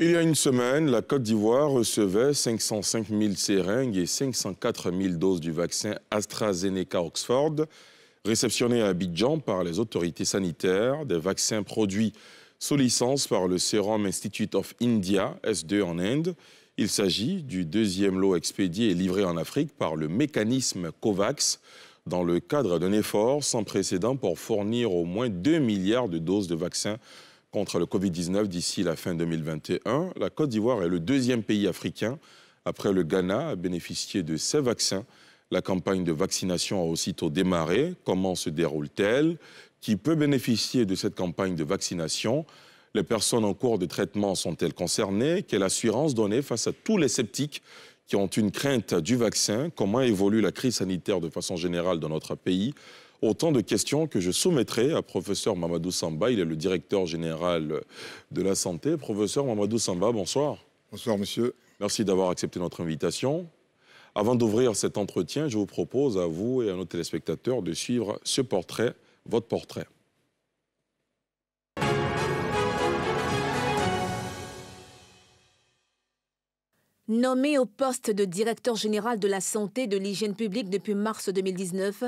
Il y a une semaine, la Côte d'Ivoire recevait 505 000 seringues et 504 000 doses du vaccin AstraZeneca Oxford, réceptionnées à Abidjan par les autorités sanitaires, des vaccins produits sous licence par le Serum Institute of India, S2 en Inde. Il s'agit du deuxième lot expédié et livré en Afrique par le mécanisme COVAX dans le cadre d'un effort sans précédent pour fournir au moins 2 milliards de doses de vaccins contre le Covid-19 d'ici la fin 2021. La Côte d'Ivoire est le deuxième pays africain après le Ghana à bénéficier de ces vaccins. La campagne de vaccination a aussitôt démarré. Comment se déroule-t-elle Qui peut bénéficier de cette campagne de vaccination Les personnes en cours de traitement sont-elles concernées Quelle assurance donner face à tous les sceptiques qui ont une crainte du vaccin Comment évolue la crise sanitaire de façon générale dans notre pays Autant de questions que je soumettrai à professeur Mamadou Samba. Il est le directeur général de la santé. Professeur Mamadou Samba, bonsoir. Bonsoir, monsieur. Merci d'avoir accepté notre invitation. Avant d'ouvrir cet entretien, je vous propose à vous et à nos téléspectateurs de suivre ce portrait, votre portrait. Nommé au poste de directeur général de la santé de l'hygiène publique depuis mars 2019,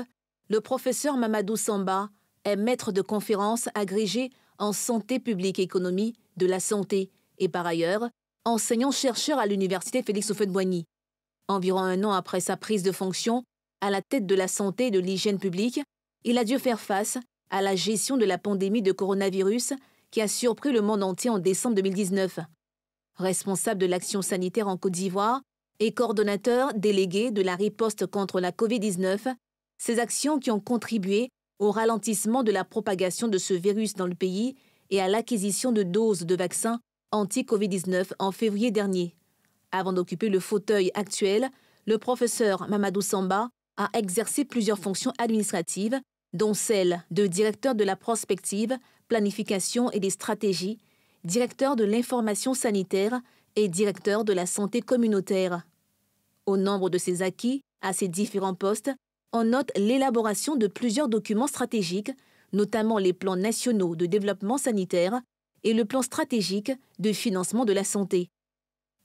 le professeur Mamadou Samba est maître de conférences agrégé en santé publique économie de la santé et par ailleurs enseignant-chercheur à l'université Félix Houphouët-Boigny. Environ un an après sa prise de fonction à la tête de la santé et de l'hygiène publique, il a dû faire face à la gestion de la pandémie de coronavirus qui a surpris le monde entier en décembre 2019. Responsable de l'action sanitaire en Côte d'Ivoire et coordonnateur délégué de la riposte contre la COVID-19, ces actions qui ont contribué au ralentissement de la propagation de ce virus dans le pays et à l'acquisition de doses de vaccins anti-Covid-19 en février dernier. Avant d'occuper le fauteuil actuel, le professeur Mamadou Samba a exercé plusieurs fonctions administratives, dont celle de directeur de la prospective, planification et des stratégies, directeur de l'information sanitaire et directeur de la santé communautaire. Au nombre de ses acquis à ces différents postes on note l'élaboration de plusieurs documents stratégiques, notamment les plans nationaux de développement sanitaire et le plan stratégique de financement de la santé.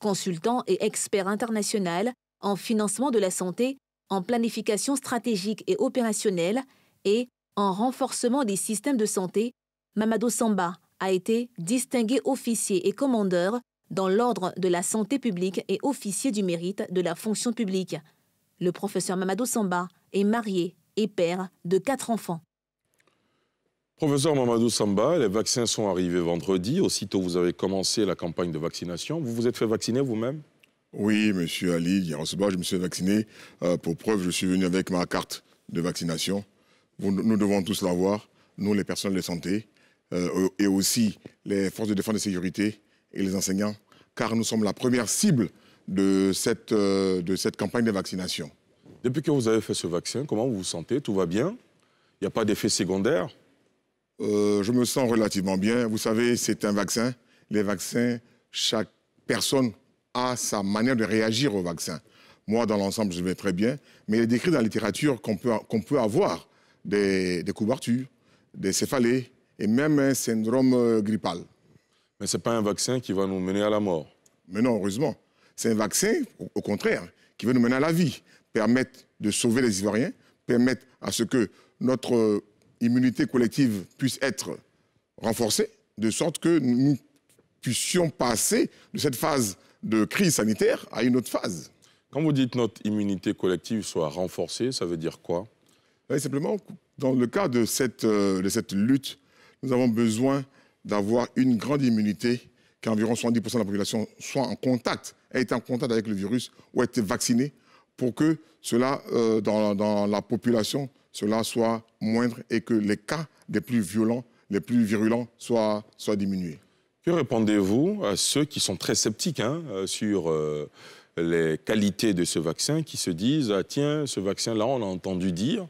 Consultant et expert international en financement de la santé, en planification stratégique et opérationnelle et en renforcement des systèmes de santé, Mamadou Samba a été distingué officier et commandeur dans l'ordre de la santé publique et officier du mérite de la fonction publique. Le professeur Mamadou Samba est marié et père de quatre enfants. Professeur Mamadou Samba, les vaccins sont arrivés vendredi. Aussitôt, vous avez commencé la campagne de vaccination. Vous vous êtes fait vacciner vous-même Oui, monsieur Ali. je me suis vacciné. Euh, pour preuve, je suis venu avec ma carte de vaccination. nous devons tous l'avoir, nous, les personnes de santé, euh, et aussi les forces de défense et de sécurité et les enseignants, car nous sommes la première cible de cette, euh, de cette campagne de vaccination. Depuis que vous avez fait ce vaccin, comment vous vous sentez Tout va bien Il n'y a pas d'effet secondaire euh, Je me sens relativement bien. Vous savez, c'est un vaccin. Les vaccins, chaque personne a sa manière de réagir au vaccin. Moi, dans l'ensemble, je vais très bien, mais il est décrit dans la littérature qu'on peut, avoir des, des couvertures, des céphalées et même un syndrome euh, grippal. Mais ce n'est pas un vaccin qui va nous mener à la mort. Mais non, heureusement. C'est un vaccin, au contraire, qui va nous mener à la vie, permettre de sauver les Ivoiriens, permettre à ce que notre euh, immunité collective puisse être renforcée, de sorte que nous puissions passer de cette phase de crise sanitaire à une autre phase. Quand vous dites notre immunité collective soit renforcée, ça veut dire quoi Simplement, dans le cas de cette, euh, de cette lutte, nous avons besoin d'avoir une grande immunité, qu'environ 70% de la population soit en contact être en contact avec le virus ou être vacciné pour que cela, euh, dans, la population, cela soit moindre et que les cas les plus violents, les plus virulents soient, soient diminués. Que répondez-vous à ceux qui sont très sceptiques hein, euh, sur euh, les qualités de ce vaccin, qui se disent ah, tiens, ce vaccin-là, on a entendu dire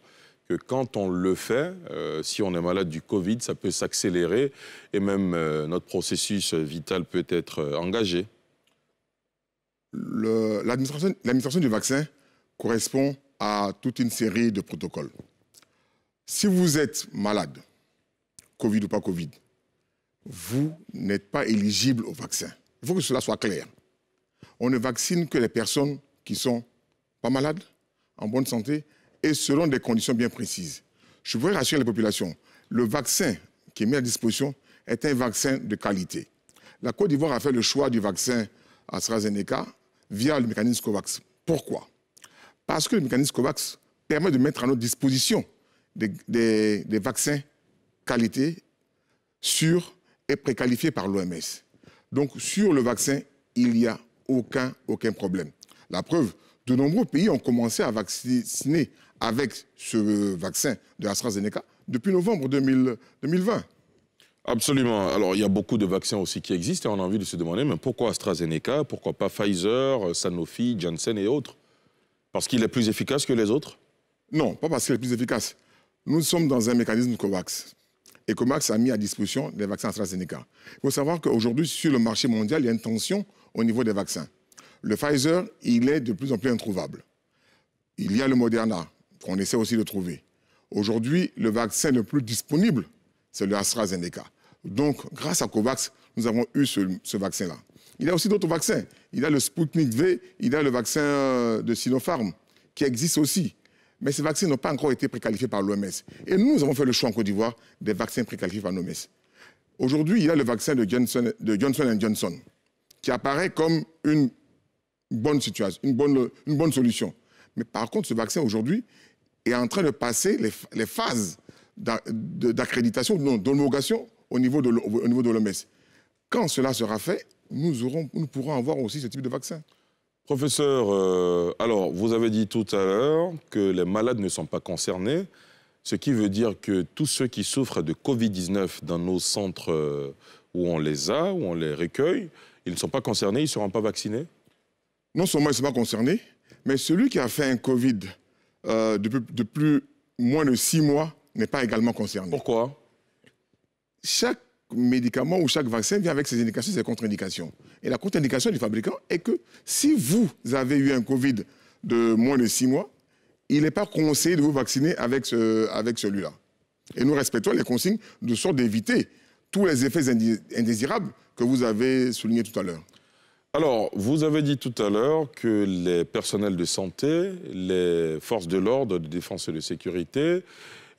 que quand on le fait, si on est malade du Covid, ça peut s'accélérer et même notre processus vital peut être engagé l'administration du vaccin correspond à toute une série de protocoles. Si vous êtes malade, Covid ou pas Covid, vous n'êtes pas éligible au vaccin. Il faut que cela soit clair. On ne vaccine que les personnes qui sont pas malades, en bonne santé et selon des conditions bien précises. Je voudrais rassurer la population, Le vaccin qui est mis à disposition est un vaccin de qualité. La Côte d'Ivoire a fait le choix du vaccin AstraZeneca via le mécanisme COVAX. Pourquoi Parce que le mécanisme COVAX permet de mettre à notre disposition des, vaccins qualité, sûrs et préqualifiés par l'OMS. Donc sur le vaccin, il n'y a aucun, aucun problème. La preuve, de nombreux pays ont commencé à vacciner avec ce vaccin de AstraZeneca depuis novembre 2020. Absolument. Alors, il y a beaucoup de vaccins aussi qui existent et on a envie de se demander, mais pourquoi AstraZeneca, pourquoi pas Pfizer, Sanofi, Janssen et autres Parce qu'il est plus efficace que les autres Non, pas parce qu'il est plus efficace. Nous sommes dans un mécanisme COVAX. Et COVAX a mis à disposition les vaccins AstraZeneca. Il faut savoir qu'aujourd'hui, sur le marché mondial, il y a une tension au niveau des vaccins. Le Pfizer, il est de plus en plus introuvable. Il y a le Moderna, qu'on essaie aussi de trouver. Aujourd'hui, le vaccin le plus disponible c'est le AstraZeneca. Donc, grâce à COVAX, nous avons eu ce, vaccin-là. Il y a aussi d'autres vaccins. Il y a le Sputnik V, il y a le vaccin euh, de Sinopharm, qui existe aussi. Mais ces vaccins n'ont pas encore été préqualifiés par l'OMS. Et nous, nous avons fait le choix en Côte d'Ivoire des vaccins préqualifiés par l'OMS. Aujourd'hui, il y a le vaccin de Johnson, Johnson qui apparaît comme une bonne situation, une bonne, solution. Mais par contre, ce vaccin aujourd'hui est en train de passer les phases d'accréditation, non, d'homologation au niveau de, l'OMS. Quand cela sera fait, nous, aurons, nous pourrons avoir aussi ce type de vaccin. Professeur, euh, alors vous avez dit tout à l'heure que les malades ne sont pas concernés, ce qui veut dire que tous ceux qui souffrent de Covid-19 dans nos centres euh, où on les a, où on les recueille, ils ne sont pas concernés, ils ne seront pas vaccinés Non seulement ils ne sont pas concernés, mais celui qui a fait un Covid euh, de plus, moins de six mois, n'est pas également concerné. Pourquoi Chaque médicament ou chaque vaccin vient avec ses indications, et ses contre-indications. Et la contre-indication du fabricant est que si vous avez eu un Covid de moins de 6 mois, il n'est pas conseillé de vous vacciner avec, ce, avec celui-là. Et nous respectons les consignes de sorte d'éviter tous les effets indésirables que vous avez soulignés tout à l'heure. Alors, vous avez dit tout à l'heure que les personnels de santé, les forces de l'ordre, de défense et de sécurité,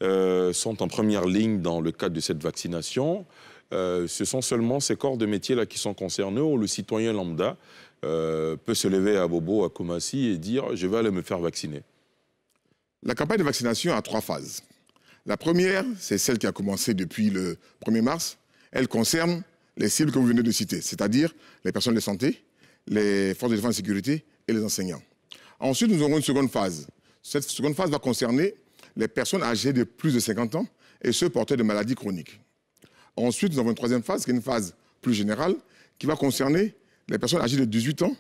euh, sont en première ligne dans le cadre de cette vaccination. Euh, ce sont seulement ces corps de métier-là qui sont concernés, où le citoyen lambda euh, peut se lever à Bobo, à Kumasi et dire je vais aller me faire vacciner. La campagne de vaccination a trois phases. La première, c'est celle qui a commencé depuis le 1er mars. Elle concerne les cibles que vous venez de citer, c'est-à-dire les personnes de santé, les forces de défense et de sécurité et les enseignants. Ensuite, nous aurons une seconde phase. Cette seconde phase va concerner les personnes âgées de plus de 50 ans et ceux porteurs de maladies chroniques. Ensuite, nous avons une troisième phase, qui est une phase plus générale, qui va concerner les personnes âgées de 18 ans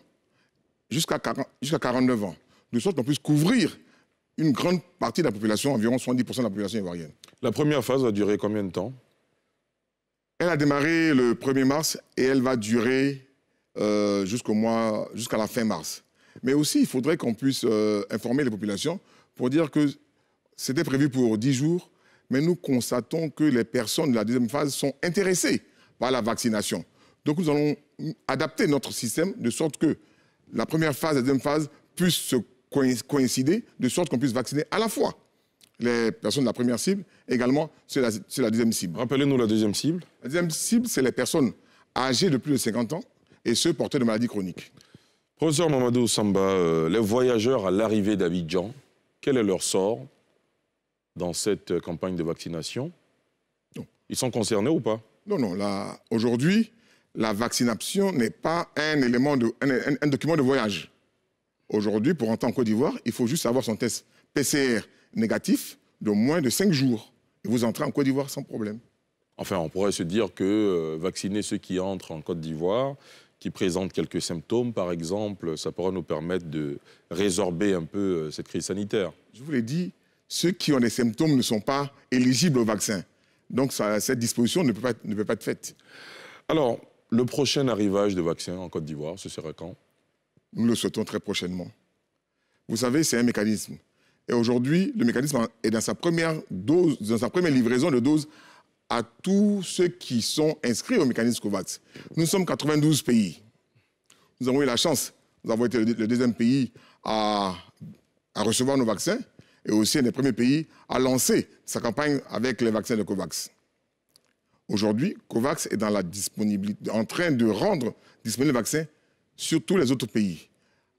jusqu'à 49 ans, de sorte qu'on puisse couvrir une grande partie de la population, environ 70% de la population ivoirienne. La première phase va durer combien de temps Elle a démarré le 1er mars et elle va durer euh, jusqu'au mois, jusqu'à la fin mars. Mais aussi, il faudrait qu'on puisse euh, informer les populations pour dire que c'était prévu pour 10 jours, mais nous constatons que les personnes de la deuxième phase sont intéressées par la vaccination. Donc nous allons adapter notre système de sorte que la première phase et la deuxième phase puissent se coïncider, de sorte qu'on puisse vacciner à la fois les personnes de la première cible, également c'est la, la, deuxième cible. Rappelez-nous la deuxième cible. La deuxième cible, c'est les personnes âgées de plus de 50 ans et ceux portant de maladies chroniques. Professeur Mamadou Samba, euh, les voyageurs à l'arrivée d'Abidjan, quel est leur sort dans cette euh, campagne de vaccination Ils sont concernés ou pas Non, non. Aujourd'hui, la vaccination n'est pas un, élément un, document de voyage. Aujourd'hui, pour entrer en Côte d'Ivoire, il faut juste avoir son test PCR négatif de moins de 5 jours. Et vous entrez en Côte d'Ivoire sans problème. Enfin, on pourrait se dire que euh, vacciner ceux qui entrent en Côte d'Ivoire, qui présentent quelques symptômes, par exemple, ça pourrait nous permettre de résorber un peu euh, cette crise sanitaire. Je vous l'ai dit, ceux qui ont des symptômes ne sont pas éligibles au vaccin. Donc ça, cette disposition ne peut, pas, ne peut pas être faite. Alors, le prochain arrivage de vaccins en Côte d'Ivoire, ce sera quand Nous le souhaitons très prochainement. Vous savez, c'est un mécanisme. Et aujourd'hui, le mécanisme est dans sa première dose, dans sa première livraison de doses à tous ceux qui sont inscrits au mécanisme COVAX. Nous sommes 92 pays. Nous avons eu la chance, nous avons été le deuxième pays à recevoir nos vaccins et aussi un des premiers pays à lancer sa campagne avec les vaccins de COVAX. Aujourd'hui, COVAX est dans la disponibilité, en train de rendre disponible le vaccin sur tous les autres pays.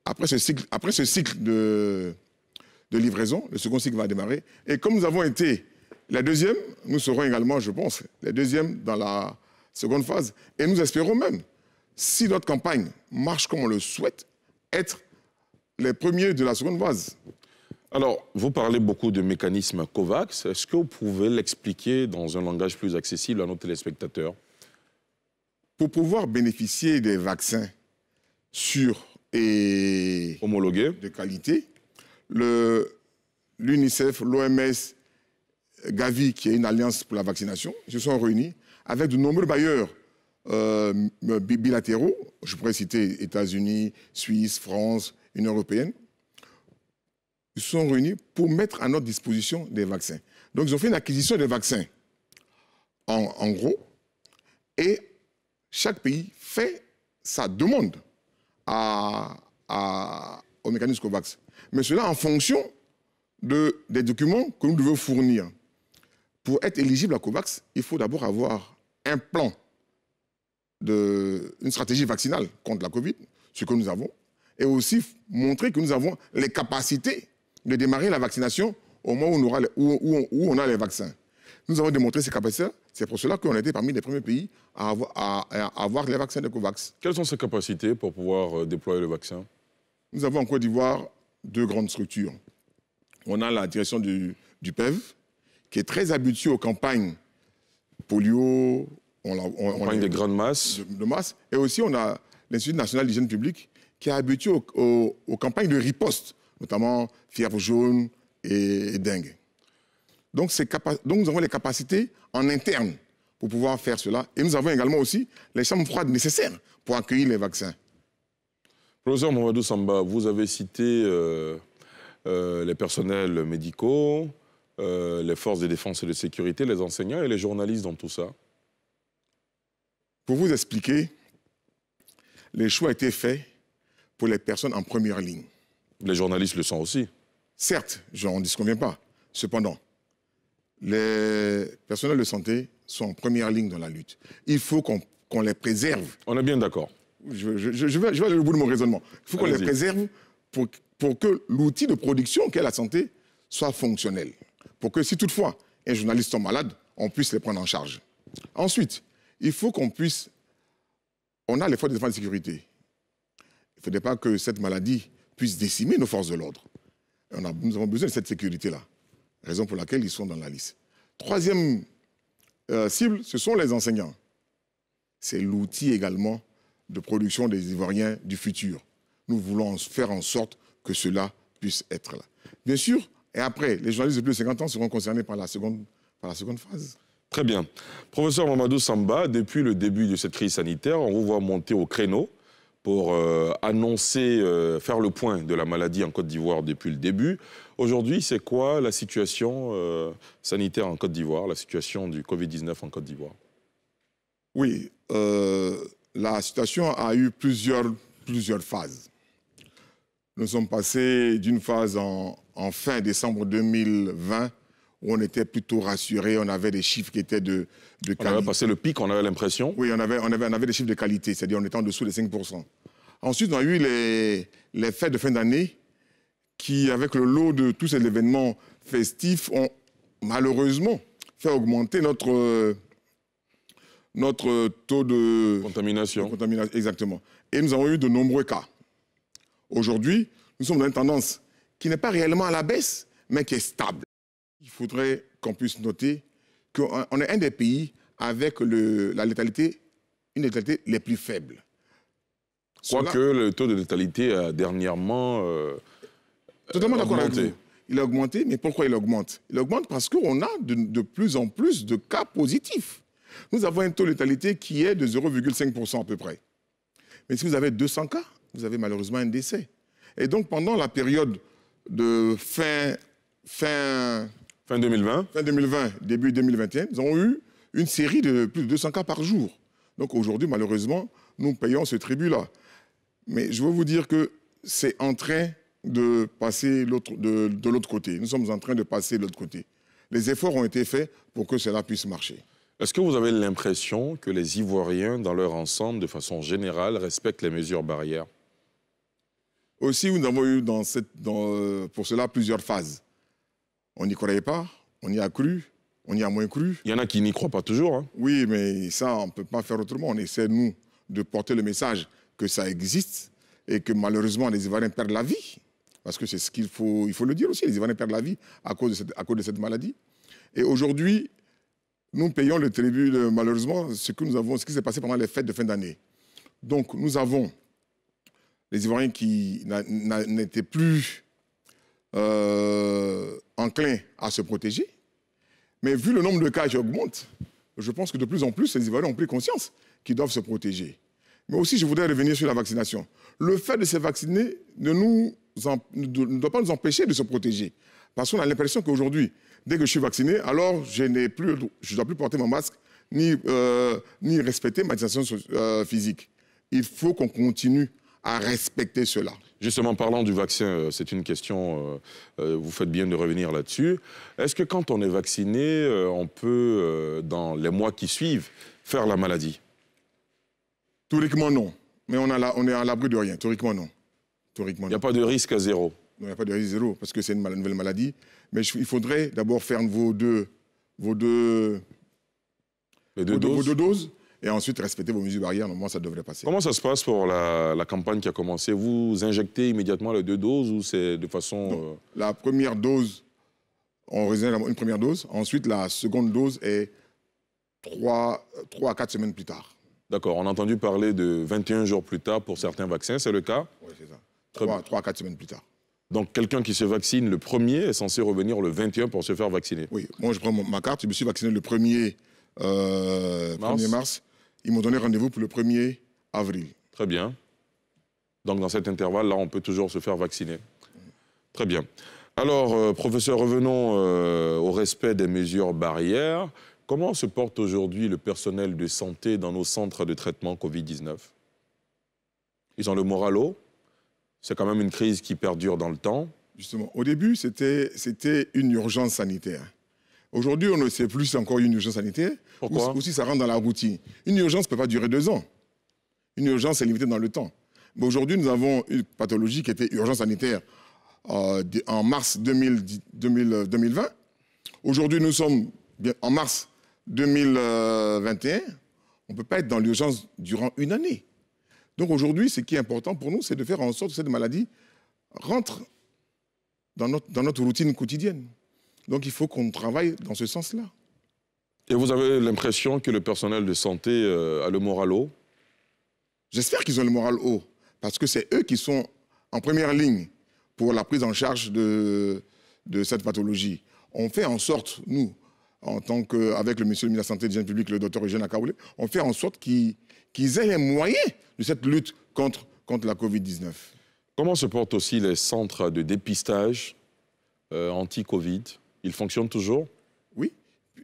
Après ce cycle, après ce cycle de, de livraison, le second cycle va démarrer. Et comme nous avons été les deuxième, nous serons également, je pense, les deuxième dans la seconde phase. Et nous espérons même, si notre campagne marche comme on le souhaite, être les premiers de la seconde phase. Alors, vous parlez beaucoup de mécanisme COVAX. Est-ce que vous pouvez l'expliquer dans un langage plus accessible à nos téléspectateurs Pour pouvoir bénéficier des vaccins sûrs et homologués de qualité, l'UNICEF, l'OMS, Gavi, qui est une alliance pour la vaccination, se sont réunis avec de nombreux bailleurs euh, bilatéraux. Je pourrais citer États-Unis, Suisse, France, Union européenne ils sont réunis pour mettre à notre disposition des vaccins. Donc, ils ont fait une acquisition des vaccins, en, gros, et chaque pays fait sa demande au mécanisme COVAX. Mais cela en fonction des documents que nous devons fournir. Pour être éligible à COVAX, il faut d'abord avoir un plan, de, une stratégie vaccinale contre la COVID, ce que nous avons, et aussi montrer que nous avons les capacités de démarrer la vaccination au moment où on, aura où, on a les vaccins. Nous avons démontré ces capacités. C'est pour cela qu'on a été parmi les premiers pays à avoir, les vaccins de COVAX. Quelles sont ces capacités pour pouvoir euh, déployer le vaccin Nous avons en Côte d'Ivoire deux grandes structures. On a la direction du, PEV, qui est très habituée aux campagnes polio, on, on, des grandes masses. De, masse. Et aussi, on a l'Institut national d'hygiène publique, qui est habitué aux campagnes de riposte notamment fièvre jaune et, dingue dengue. Donc, donc, nous avons les capacités en interne pour pouvoir faire cela. Et nous avons également aussi les chambres froides nécessaires pour accueillir les vaccins. Professeur Mouradou Samba, vous avez cité euh, euh, les personnels médicaux, euh, les forces de défense et de sécurité, les enseignants et les journalistes dans tout ça. Pour vous expliquer, les choix ont été faits pour les personnes en première ligne. Les journalistes le sont aussi. Certes, on ne se pas. Cependant, les personnels de santé sont en première ligne dans la lutte. Il faut qu'on les préserve. On est bien d'accord. Je, vais, aller au bout de mon raisonnement. Il faut qu'on les préserve pour, que l'outil de production qu'est la santé soit fonctionnel. Pour que si toutefois un journaliste tombe malade, on puisse les prendre en charge. Ensuite, il faut qu'on puisse... On a les forces de défense de sécurité. Il ne faudrait pas que cette maladie puissent décimer nos forces de l'ordre. nous avons besoin de cette sécurité-là, raison pour laquelle ils sont dans la liste. Troisième euh, cible, ce sont les enseignants. C'est l'outil également de production des Ivoiriens du futur. Nous voulons faire en sorte que cela puisse être là. Bien sûr, et après, les journalistes de plus de 50 ans seront concernés par la seconde, par la seconde phase. Très bien. Professeur Mamadou Samba, depuis le début de cette crise sanitaire, on vous voit monter au créneau pour euh, annoncer, euh, faire le point de la maladie en Côte d'Ivoire depuis le début. Aujourd'hui, c'est quoi la situation euh, sanitaire en Côte d'Ivoire, la situation du Covid-19 en Côte d'Ivoire Oui, la situation a eu plusieurs, plusieurs phases. Nous sommes passés d'une phase en fin décembre 2020 où on était plutôt rassuré, on avait des chiffres qui étaient de, qualité. On avait passé le pic, on avait l'impression Oui, on avait, on, avait, on avait des chiffres de qualité, c'est-à-dire on était en dessous des 5%. Ensuite, on a eu les, les fêtes de fin d'année qui, avec le lot de tous ces événements festifs, ont malheureusement fait augmenter notre, notre taux de contamination. de contamination. Exactement. Et nous avons eu de nombreux cas. Aujourd'hui, nous sommes dans une tendance qui n'est pas réellement à la baisse, mais qui est stable il faudrait qu'on puisse noter qu'on est un des pays avec la létalité, une létalité les plus faibles. que le taux de létalité a dernièrement. Euh, totalement d'accord avec Il a augmenté, mais pourquoi il augmente Il augmente parce qu'on a de, plus en plus de cas positifs. Nous avons un taux de létalité qui est de 0,5% à peu près. Mais si vous avez 200 cas, vous avez malheureusement un décès. Et donc pendant la période de fin, fin Fin 2020 Fin 2020, début 2021, nous avons eu une série de plus de 200 cas par jour. Donc aujourd'hui, malheureusement, nous payons ce tribut-là. Mais je veux vous dire que c'est en train de passer de, l'autre côté. Nous sommes en train de passer de l'autre côté. Les efforts ont été faits pour que cela puisse marcher. Est-ce que vous avez l'impression que les Ivoiriens, dans leur ensemble, de façon générale, respectent les mesures barrières Aussi, nous avons eu euh, pour cela plusieurs phases. On n'y croyait pas, on y a cru, on y a moins cru. Il y en a qui n'y croient pas toujours. Hein. Oui, mais ça, on ne peut pas faire autrement. On essaie, nous, de porter le message que ça existe et que malheureusement, les Ivoiriens perdent la vie. Parce que c'est ce qu'il faut, il faut le dire aussi, les Ivoiriens perdent la vie à cause de cette, maladie. Et aujourd'hui, nous payons le tribut, de, malheureusement, ce que nous avons, ce qui s'est passé pendant les fêtes de fin d'année. Donc, nous avons les Ivoiriens qui n'étaient plus euh, enclin à se protéger. Mais vu le nombre de cas qui augmente, je pense que de plus en plus, les Ivoiriens ont pris conscience qu'ils doivent se protéger. Mais aussi, je voudrais revenir sur la vaccination. Le fait de se vacciner ne, nous ne doit pas nous empêcher de se protéger. Parce qu'on a l'impression qu'aujourd'hui, dès que je suis vacciné, alors je ne dois plus porter mon masque ni, euh, ni respecter ma distanciation euh, physique. Il faut qu'on continue à respecter cela. Justement, parlant du vaccin, euh, c'est une question, euh, euh, vous faites bien de revenir là-dessus. Est-ce que quand on est vacciné, on peut, dans les mois qui suivent, faire la maladie Théoriquement, non. Mais on, est à l'abri de rien. Théoriquement, non. Théoriquement, il n'y a pas de risque à zéro Il n'y a pas de risque zéro, parce que c'est une nouvelle maladie. Mais il faudrait d'abord faire vos deux, vos deux, Vos deux doses et ensuite respecter vos mesures barrières. Normalement, ça devrait passer. Comment ça se passe pour la, campagne qui a commencé Vous injectez immédiatement les deux doses ou c'est de façon... Euh, la première dose, on réserve une première dose. Ensuite, la seconde dose est 3, 3 à 4 semaines plus tard. D'accord. On a entendu parler de 21 jours plus tard pour certains vaccins. C'est le cas Oui, c'est ça. 3, 3 à 4 semaines plus tard. Donc, quelqu'un qui se vaccine le premier est censé revenir le 21 pour se faire vacciner. Oui, moi je prends ma carte, je me suis vacciné le 1 1er euh, mars. Ils m'ont donné rendez-vous pour le 1er avril. Très bien. Donc dans cet intervalle-là, on peut toujours se faire vacciner. Très bien. Alors, euh, professeur, revenons euh, au respect des mesures barrières. Comment se porte aujourd'hui le personnel de santé dans nos centres de traitement Covid-19 Ils ont le moral haut C'est quand même une crise qui perdure dans le temps. Justement, au début, c'était une urgence sanitaire. Aujourd'hui, on ne sait plus si encore une urgence sanitaire ou, si ça rentre dans la routine. Une urgence ne peut pas durer deux ans. Une urgence est limitée dans le temps. Mais aujourd'hui, nous avons une pathologie qui était urgence sanitaire euh, en mars 2020. Euh, aujourd'hui, nous sommes en mars 2021. Euh, on ne peut pas être dans l'urgence durant une année. Donc aujourd'hui, ce qui est important pour nous, c'est de faire en sorte que cette maladie rentre dans notre routine quotidienne. Donc il faut qu'on travaille dans ce sens-là. Et vous avez l'impression que le personnel de santé euh, a le moral haut J'espère qu'ils ont le moral haut, parce que c'est eux qui sont en première ligne pour la prise en charge de, cette pathologie. On fait en sorte, nous, en tant que, avec le monsieur de la Santé et de public, le docteur Eugène Akaoulé, on fait en sorte qu'ils aient les moyens de cette lutte contre, la Covid-19. Comment se portent aussi les centres de dépistage euh, anti-Covid il fonctionne toujours Oui.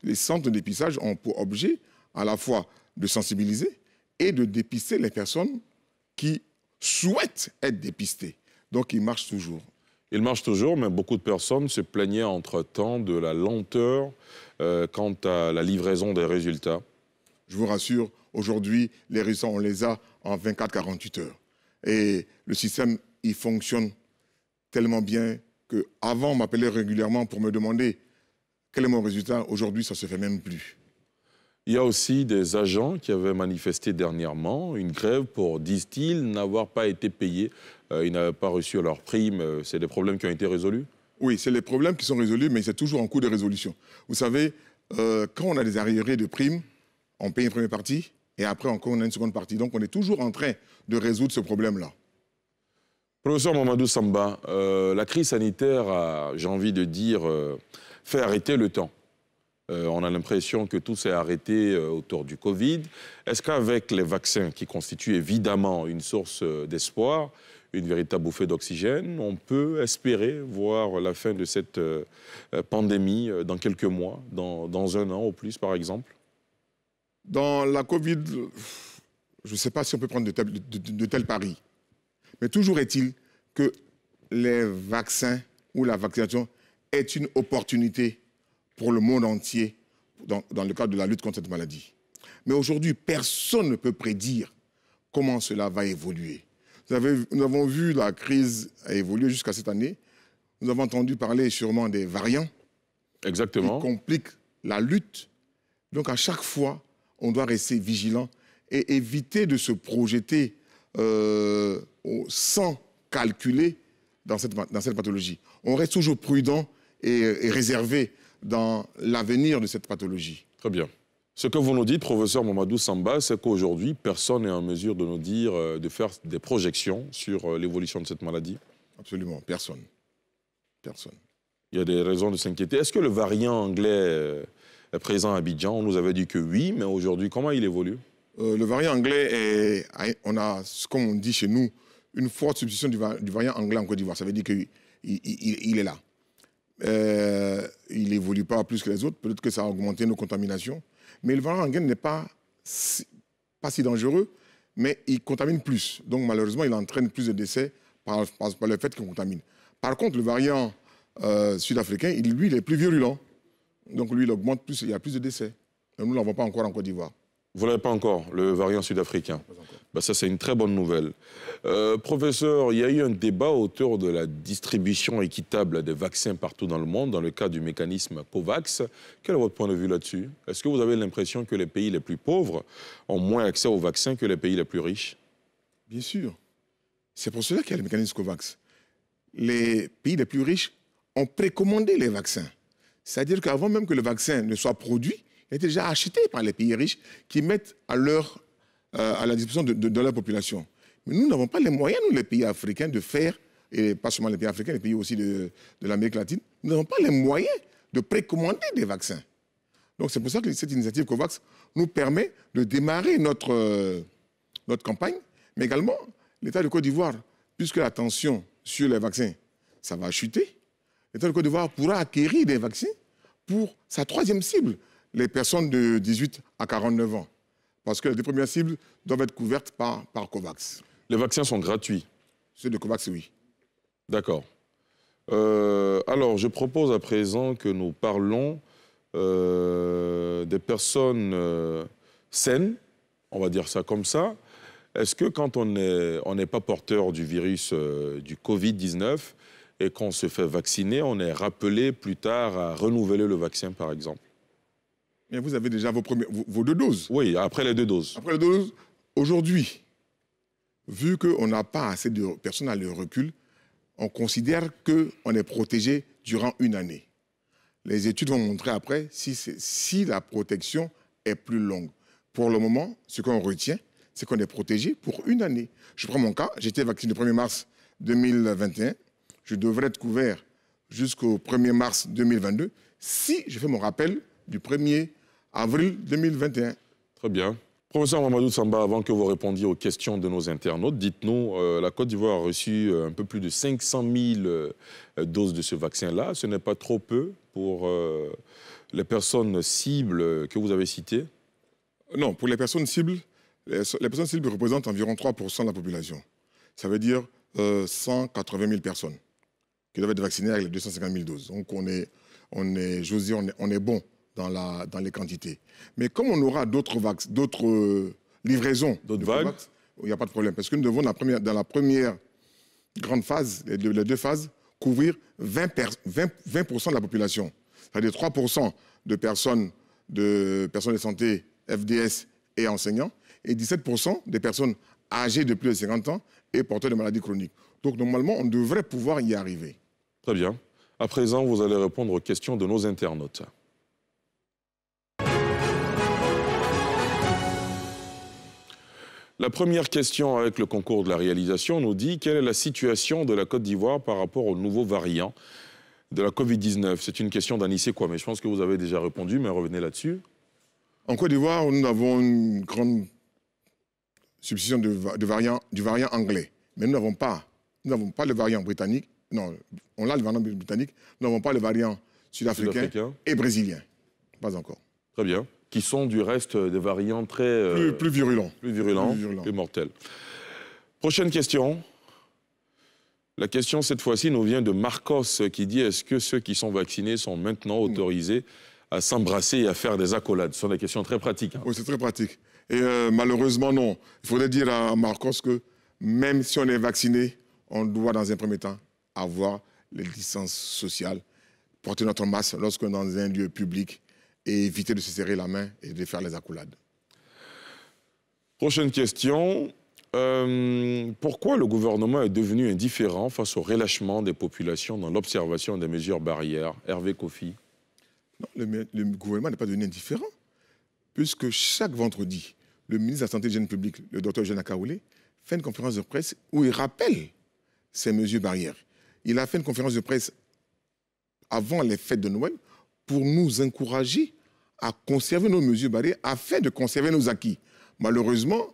Les centres de dépistage ont pour objet à la fois de sensibiliser et de dépister les personnes qui souhaitent être dépistées. Donc, il marche toujours. Il marche toujours, mais beaucoup de personnes se plaignaient entre-temps de la lenteur euh, quant à la livraison des résultats. Je vous rassure, aujourd'hui, les résultats, on les a en 24-48 heures. Et le système, il fonctionne tellement bien avant, on m'appelait régulièrement pour me demander quel est mon résultat. Aujourd'hui, ça se fait même plus. Il y a aussi des agents qui avaient manifesté dernièrement une grève pour, disent-ils, n'avoir pas été payés. Euh, ils n'avaient pas reçu leur prime. Euh, c'est des problèmes qui ont été résolus Oui, c'est les problèmes qui sont résolus, mais c'est toujours en cours de résolution. Vous savez, euh, quand on a des arriérés de primes, on paye une première partie et après encore on a une seconde partie. Donc on est toujours en train de résoudre ce problème-là. Professeur Mamadou Samba, euh, la crise sanitaire a, j'ai envie de dire, euh, fait arrêter le temps. Euh, on a l'impression que tout s'est arrêté autour du Covid. Est-ce qu'avec les vaccins, qui constituent évidemment une source d'espoir, une véritable bouffée d'oxygène, on peut espérer voir la fin de cette pandémie dans quelques mois, dans, un an au plus par exemple Dans la Covid, je ne sais pas si on peut prendre de tels paris. Mais toujours est-il que les vaccins ou la vaccination est une opportunité pour le monde entier dans, le cadre de la lutte contre cette maladie. Mais aujourd'hui, personne ne peut prédire comment cela va évoluer. Nous, avons vu la crise évoluer jusqu'à cette année. Nous avons entendu parler sûrement des variants. Exactement. Qui compliquent la lutte. Donc à chaque fois, on doit rester vigilant et éviter de se projeter euh, sans calculer dans cette, dans cette pathologie. On reste toujours prudent et, euh, et réservé dans l'avenir de cette pathologie. Très bien. Ce que vous nous dites, professeur Mamadou Samba, c'est qu'aujourd'hui, personne n'est en mesure de nous dire, euh, de faire des projections sur l'évolution de cette maladie Absolument, personne. Personne. Il y a des raisons de s'inquiéter. Est-ce que le variant anglais est présent à Abidjan On nous avait dit que oui, mais aujourd'hui, comment il évolue euh, le variant anglais, on a, comme on dit chez nous, une forte substitution du, variant anglais en Côte d'Ivoire. Ça veut dire qu'il il, est là. Euh, il évolue pas plus que les autres. Peut-être que ça a augmenté nos contaminations. Mais le variant anglais n'est pas si, pas si dangereux, mais il contamine plus. Donc malheureusement, il entraîne plus de décès par, par, le fait qu'il contamine. Par contre, le variant euh, sud-africain, lui, il est plus virulent. Donc lui, il augmente plus, il y a plus de décès. Mais nous ne l'avons pas encore en Côte d'Ivoire. Vous ne l'avez pas encore, le variant sud-africain. Bah, ça, c'est une très bonne nouvelle. Euh, professeur, il y a eu un débat autour de la distribution équitable des vaccins partout dans le monde, dans le cas du mécanisme COVAX. Quel est votre point de vue là-dessus Est-ce que vous avez l'impression que les pays les plus pauvres ont moins accès aux vaccins que les pays les plus riches Bien sûr. C'est pour cela qu'il y a le mécanisme COVAX. Les pays les plus riches ont précommandé les vaccins. C'est-à-dire qu'avant même que le vaccin ne soit produit, est déjà acheté par les pays riches qui mettent à, leur, euh, à la disposition de, de, leur population. Mais nous n'avons pas les moyens, nous, les pays africains, de faire, et pas seulement les pays africains, les pays aussi de, de l'Amérique latine, nous n'avons pas les moyens de précommander des vaccins. Donc c'est pour ça que cette initiative COVAX nous permet de démarrer notre, euh, notre campagne, mais également l'État de Côte d'Ivoire, puisque la tension sur les vaccins, ça va chuter, l'État de Côte d'Ivoire pourra acquérir des vaccins pour sa troisième cible, les personnes de 18 à 49 ans, parce que les premières cibles doivent être couvertes par, COVAX. Les vaccins sont gratuits Ceux de COVAX, oui. D'accord. Euh, alors, je propose à présent que nous parlons euh, des personnes euh, saines, on va dire ça comme ça. Est-ce que quand on n'est pas porteur du virus du Covid-19 et qu'on se fait vacciner, on est rappelé plus tard à renouveler le vaccin, par exemple vous avez déjà vos, deux doses. Oui, après les deux doses. Après les deux doses, aujourd'hui, vu qu'on n'a pas assez de personnes à le recul, on considère qu'on est protégé durant une année. Les études vont montrer après si, la protection est plus longue. Pour le moment, ce qu'on retient, c'est qu'on est protégé pour une année. Je prends mon cas, j'étais vacciné le 1er mars 2021, je devrais être couvert jusqu'au 1er mars 2022 si je fais mon rappel du 1er mars avril 2021. Très bien. Professeur Mamadou Samba, avant que vous répondiez aux questions de nos internautes, dites-nous, euh, la Côte d'Ivoire a reçu euh, un peu plus de 500 000 euh, doses de ce vaccin-là. Ce n'est pas trop peu pour les personnes cibles que vous avez citées Non, pour les personnes cibles, les, personnes cibles représentent environ 3 de la population. Ça veut dire 180 000 personnes qui doivent être vaccinées avec les 250 000 doses. Donc on est, on est, on est bon dans, les quantités. Mais comme on aura d'autres d'autres euh, livraisons, d'autres il n'y a pas de problème. Parce que nous devons, dans la première, dans la première grande phase, les deux, phases, couvrir 20, 20 de la population. C'est-à-dire 3 de personnes de personnes de santé, FDS et enseignants, et 17 des personnes âgées de plus de 50 ans et porteurs de maladies chroniques. Donc normalement, on devrait pouvoir y arriver. Très bien. À présent, vous allez répondre aux questions de nos internautes. La première question avec le concours de la réalisation nous dit quelle est la situation de la Côte d'Ivoire par rapport au nouveaux variant de la Covid-19 C'est une question d'Anissé quoi, mais je pense que vous avez déjà répondu, mais revenez là-dessus. En Côte d'Ivoire, nous avons une grande substitution de, du variant anglais, mais nous n'avons pas, pas le variant britannique. Non, on a le variant britannique, nous n'avons pas le variant sud-africain et brésilien. Pas encore. Très bien qui sont du reste euh, des variants très... Euh, plus, virulents. Plus virulents, plus mortels. Prochaine question. La question cette fois-ci nous vient de Marcos qui dit est-ce que ceux qui sont vaccinés sont maintenant autorisés à s'embrasser et à faire des accolades Ce sont des questions très pratiques. Hein. Oui, c'est très pratique. Et euh, malheureusement, non. Il faudrait dire à Marcos que même si on est vacciné, on doit dans un premier temps avoir les distances sociales, porter notre masque lorsqu'on est dans un lieu public et éviter de se serrer la main et de faire les accolades. Prochaine question. Euh, pourquoi le gouvernement est devenu indifférent face au relâchement des populations dans l'observation des mesures barrières Hervé Kofi Non, le, gouvernement n'est pas devenu indifférent, puisque chaque vendredi, le ministre de la Santé et la Jeunes publique, le docteur Jean Akaoulé, fait une conférence de presse où il rappelle ces mesures barrières. Il a fait une conférence de presse avant les fêtes de Noël pour nous encourager à conserver nos mesures barrières afin de conserver nos acquis. Malheureusement,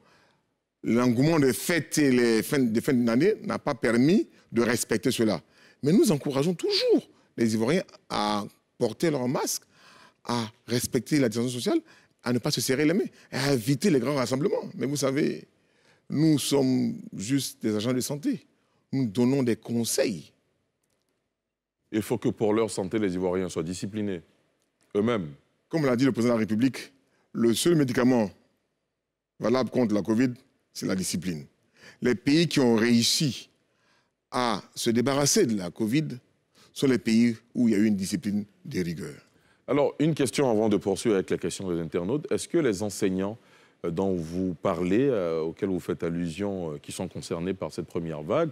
l'engouement des fêtes et les fins de fin d'année n'a pas permis de respecter cela. Mais nous encourageons toujours les Ivoiriens à porter leur masque, à respecter la distance sociale, à ne pas se serrer les mains, à éviter les grands rassemblements. Mais vous savez, nous sommes juste des agents de santé. Nous donnons des conseils il faut que pour leur santé, les Ivoiriens soient disciplinés eux-mêmes. Comme l'a dit le président de la République, le seul médicament valable contre la Covid, c'est la discipline. Les pays qui ont réussi à se débarrasser de la Covid sont les pays où il y a eu une discipline de rigueur. Alors, une question avant de poursuivre avec la question des internautes. Est-ce que les enseignants euh, dont vous parlez, euh, auxquels vous faites allusion, euh, qui sont concernés par cette première vague,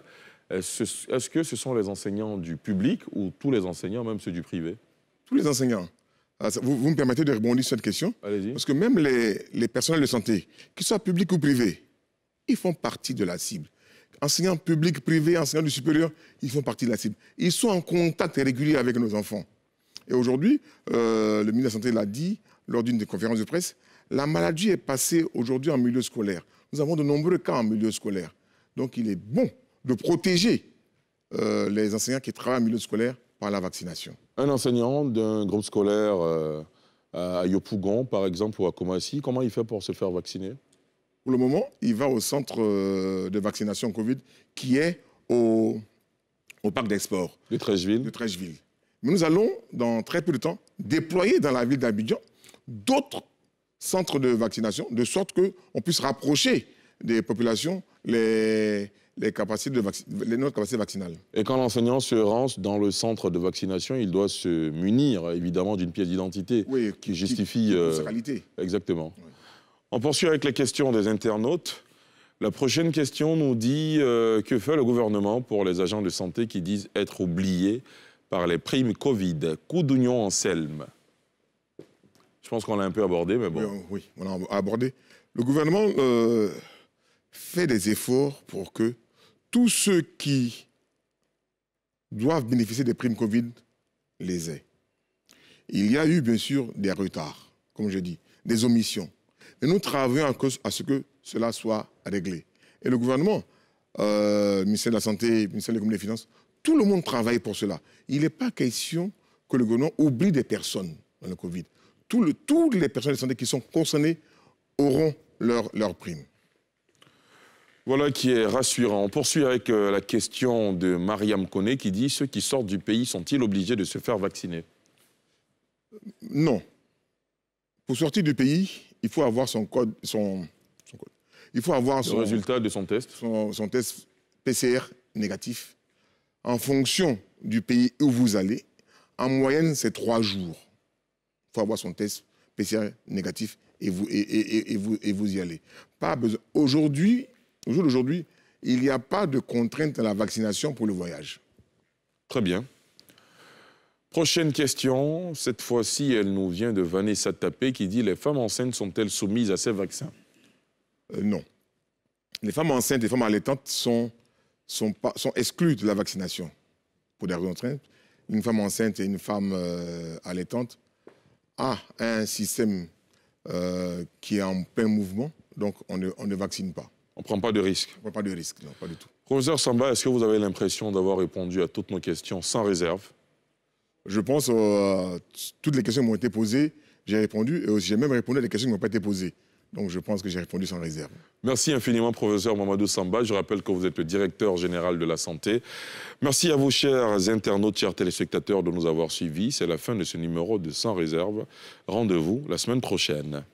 euh, est-ce que ce sont les enseignants du public ou tous les enseignants, même ceux du privé Tous les enseignants. Ah, vous, me permettez de rebondir sur cette question Parce que même les, personnels de santé, qu'ils soient publics ou privés, ils font partie de la cible. Enseignants publics, privés, enseignants du supérieur, ils font partie de la cible. Ils sont en contact régulier avec nos enfants. Et aujourd'hui, euh, le ministre de la Santé l'a dit lors d'une des conférences de presse, la maladie est passée aujourd'hui en milieu scolaire. Nous avons de nombreux cas en milieu scolaire. Donc il est bon de protéger euh, les enseignants qui travaillent en milieu scolaire par la vaccination. Un enseignant d'un groupe scolaire euh, à Yopougon, par exemple, ou à Koumassi, comment il fait pour se faire vacciner Pour le moment, il va au centre euh, de vaccination Covid qui est au, au parc d'export. De Trècheville De Trècheville. Mais nous allons, dans très peu de temps, déployer dans la ville d'Abidjan d'autres centres de vaccination, de sorte qu'on puisse rapprocher des populations les, les, capacités de les notre capacité vaccinale. Et quand l'enseignant se rend dans le centre de vaccination, il doit se munir évidemment d'une pièce d'identité qui, justifie... Euh, sa Exactement. On poursuit avec les questions des internautes. La prochaine question nous dit euh, que fait le gouvernement pour les agents de santé qui disent être oubliés par les primes Covid Coup d'union en selme. Je pense qu'on l'a un peu abordé, mais bon. Oui, on l'a abordé. Le gouvernement euh, fait des efforts pour que tous ceux qui doivent bénéficier des primes Covid les aient. Il y a eu, bien sûr, des retards, comme je dis, des omissions. Mais nous travaillons à ce que cela soit réglé. Et le gouvernement, le euh, ministère de la Santé, le ministère des finances, tout le monde travaille pour cela. Il n'est pas question que le gouvernement oublie des personnes dans le Covid. toutes les personnes de santé qui sont concernées auront leurs primes. Voilà qui est rassurant. On poursuit avec euh, la question de Mariam Kone qui dit ceux qui sortent du pays sont-ils obligés de se faire vacciner Non. Pour sortir du pays, il faut avoir son code, son, Il faut avoir son, résultat de son test, son, test PCR négatif. En fonction du pays où vous allez, en moyenne, c'est trois jours. Il faut avoir son test PCR négatif et vous, et, et, vous, et vous y allez. Pas besoin. Aujourd'hui, Aujourd'hui, il n'y a pas de contrainte à la vaccination pour le voyage. Très bien. Prochaine question, cette fois-ci, elle nous vient de Vanessa Tapé qui dit Les femmes enceintes sont-elles soumises à ces vaccins euh, Non. Les femmes enceintes et les femmes allaitantes sont, exclues de la vaccination pour des raisons Une femme enceinte et une femme euh, allaitante a un système euh, qui est en plein mouvement, donc on ne vaccine pas. On ne prend pas de risque. On ne prend pas de risque, non, pas du tout. Professeur Samba, est-ce que vous avez l'impression d'avoir répondu à toutes nos questions sans réserve Je pense que euh, toutes les questions qui m'ont été posées, j'ai répondu. Et j'ai même répondu à des questions qui n'ont pas été posées. Donc je pense que j'ai répondu sans réserve. Merci infiniment, professeur Mamadou Samba. Je rappelle que vous êtes le directeur général de la santé. Merci à vous, chers internautes, chers téléspectateurs, de nous avoir suivis. C'est la fin de ce numéro de Sans réserve. Rendez-vous la semaine prochaine.